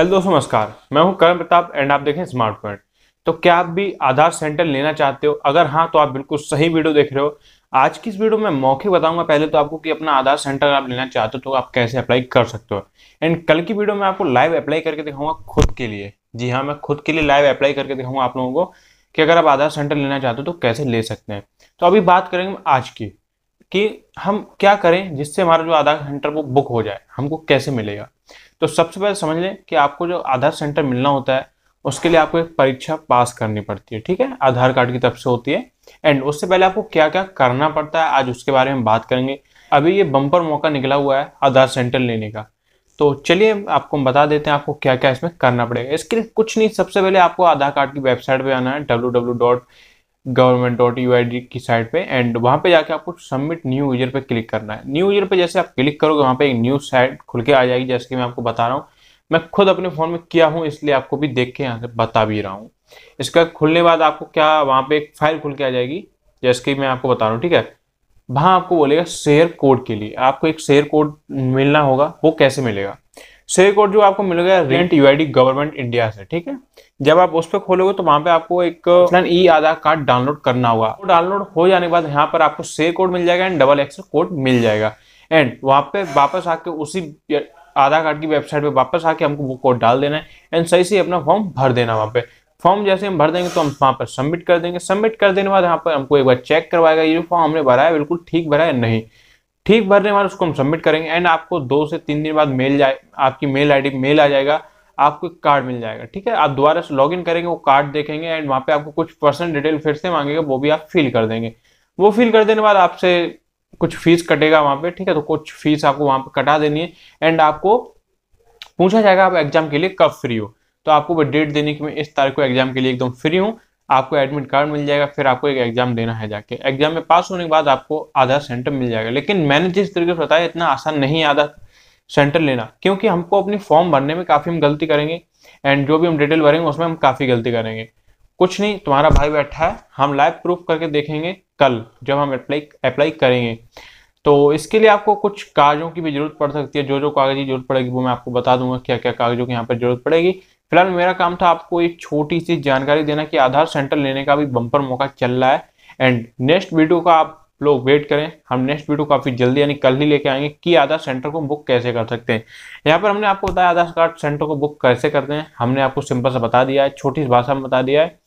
hello दोस्तों नमस्कार मैं हूं करण प्रताप एंड आप देखें स्मार्ट पॉइंट तो क्या आप भी आधार सेंटर लेना चाहते हो अगर हाँ तो आप बिल्कुल सही वीडियो देख रहे हो आज की इस वीडियो में मौके बताऊंगा पहले तो आपको कि अपना आधार सेंटर आप लेना चाहते हो तो आप कैसे अप्लाई कर सकते हो एंड कल की वीडियो में आपको लाइव अप्लाई करके दिखाऊंगा खुद के लिए जी हाँ मैं खुद के लिए लाइव अप्लाई करके दिखाऊंगा आप लोगों को कि अगर आप आधार सेंटर लेना चाहते हो तो कैसे ले सकते हैं तो अभी बात करेंगे आज की कि हम क्या करें जिससे हमारा जो आधार सेंटर वो बुक हो जाए हमको कैसे मिलेगा तो सबसे पहले समझ लें कि आपको जो आधार सेंटर मिलना होता है उसके लिए आपको एक परीक्षा पास करनी पड़ती है ठीक है आधार कार्ड की तरफ से होती है एंड उससे पहले आपको क्या क्या करना पड़ता है आज उसके बारे में बात करेंगे अभी ये बम्पर मौका निकला हुआ है आधार सेंटर लेने का तो चलिए आपको हम बता देते हैं आपको क्या क्या इसमें करना पड़ेगा इसके लिए कुछ नहीं सबसे पहले आपको आधार कार्ड की वेबसाइट पे आना है W W dot government dot U I D की साइट पे एंड वहाँ पे जाके आपको सबमिट न्यू यूजर पे क्लिक करना है न्यू यूजर पे जैसे आप क्लिक करोगे वहाँ पे एक न्यू साइट खुल के आ जाएगी जैसे कि मैं आपको बता रहा हूँ मैं खुद अपने फ़ोन में किया हूँ इसलिए आपको भी देख के यहाँ से बता भी रहा हूँ इसका खुलने बाद आपको क्या वहाँ पर एक फाइल खुल के आ जाएगी जैसे कि मैं आपको बता रहा हूँ ठीक है वहाँ आपको बोलेगा शेयर कोड के लिए आपको एक शेयर कोड मिलना होगा वो कैसे मिलेगा सही कोड जो आपको मिलेगा रेंट यूआईडी गवर्नमेंट इंडिया से ठीक है जब आप उस पर खोलोगे तो वहां पे आपको एक ई आधार कार्ड डाउनलोड करना होगा तो डाउनलोड हो जाने के बाद यहाँ पर आपको से कोड मिल जाएगा एंड डबल एक्सेल कोड मिल जाएगा एंड वहां पे वापस आके उसी आधार कार्ड की वेबसाइट पे वापस आके हमको वो कोड डाल देना है एंड सही से अपना फॉर्म भर देना वहाँ पे फॉर्म जैसे हम भर देंगे तो हम वहाँ पर सबमिट कर देंगे सबमिट कर देने के बाद यहाँ पर हमको एक बार चेक करवाएगा ये फॉर्म हमने भरा है बिल्कुल ठीक भरा है नहीं ठीक भरने वाले उसको हम सबमिट करेंगे एंड आपको दो से तीन दिन बाद मेल जाए आपकी मेल आईडी मेल आ जाएगा आपको एक कार्ड मिल जाएगा ठीक है आप दोबारा से लॉग करेंगे वो कार्ड देखेंगे एंड वहाँ पे आपको कुछ पर्सनल डिटेल फिर से मांगेगा वो भी आप फिल कर देंगे वो फिल कर देने बाद आपसे कुछ फीस कटेगा वहाँ पे ठीक है तो कुछ फीस आपको वहाँ पे कटा देनी है एंड आपको पूछा जाएगा आप एग्जाम के लिए कब फ्री हो तो आपको वो डेट देने की मैं इस तारीख को एग्जाम के लिए एकदम फ्री हूँ आपको एडमिट कार्ड मिल जाएगा फिर आपको एक एग्जाम देना है जाके एग्जाम में पास होने के बाद आपको आधा सेंटर मिल जाएगा लेकिन मैंने जिस तरीके से बताया इतना आसान नहीं आधा सेंटर लेना क्योंकि हमको अपनी फॉर्म भरने में काफ़ी हम गलती करेंगे एंड जो भी हम डिटेल भरेंगे उसमें हम काफ़ी गलती करेंगे कुछ नहीं तुम्हारा भाई बैठा है हम लाइव प्रूफ करके देखेंगे कल जब हम अप्लाई अप्लाई करेंगे तो इसके लिए आपको कुछ कागजों की भी जरूरत पड़ सकती है जो जो कागज की जरूरत पड़ेगी वो मैं आपको बता दूंगा क्या क्या कागजों की यहाँ पर जरूरत पड़ेगी फिलहाल मेरा काम था आपको एक छोटी सी जानकारी देना कि आधार सेंटर लेने का भी बम्पर मौका चल रहा है एंड नेक्स्ट वीडियो का आप लोग वेट करें हम नेक्स्ट वीडियो काफ़ी जल्दी यानी कल ही लेके आएंगे कि आधार सेंटर को बुक कैसे कर सकते हैं यहाँ पर हमने आपको बताया आधार कार्ड सेंटर को बुक कैसे करते हैं हमने आपको सिंपल सा बता दिया है छोटी सी भाषा में बता दिया है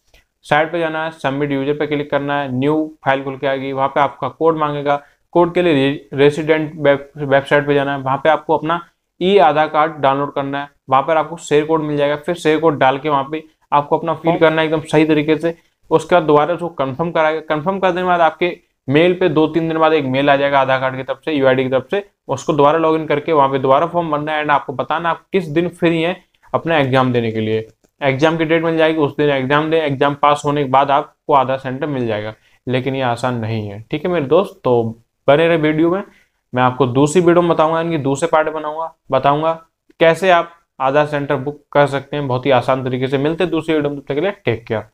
साइट पर जाना है सबमिट यूजर पर क्लिक करना है न्यू फाइल खुल के आएगी वहाँ पर आपका कोड मांगेगा कोड के लिए रेसिडेंट वेबसाइट पर जाना है वहाँ पर आपको अपना ई आधार कार्ड डाउनलोड करना है वहां पर आपको शेयर कोड मिल जाएगा फिर शेयर कोड डाल के वहां पे आपको अपना फिल करना है एकदम सही तरीके से उसके बाद दोबारा उसको कन्फर्म कराएगा कन्फर्म करने के बाद आपके मेल पे दो तीन दिन बाद एक मेल आ जाएगा आधार कार्ड की तरफ से यू की तरफ से उसको दोबारा लॉगिन करके वहाँ पे दोबारा फॉर्म भरना है एंड आपको बताना आप किस दिन फ्री हैं अपना एग्जाम देने के लिए एग्जाम की डेट मिल जाएगी उस दिन एग्जाम दें एग्जाम पास होने के बाद आपको आधार सेंटर मिल जाएगा लेकिन ये आसान नहीं है ठीक है मेरे दोस्त तो बने रहे वीडियो में मैं आपको दूसरी वीडियो में बताऊंगा इनकी दूसरे पार्ट बनाऊंगा बताऊंगा कैसे आप आधार सेंटर बुक कर सकते हैं बहुत ही आसान तरीके से मिलते हैं दूसरी वीडियो में तब तक के लिए टेक केयर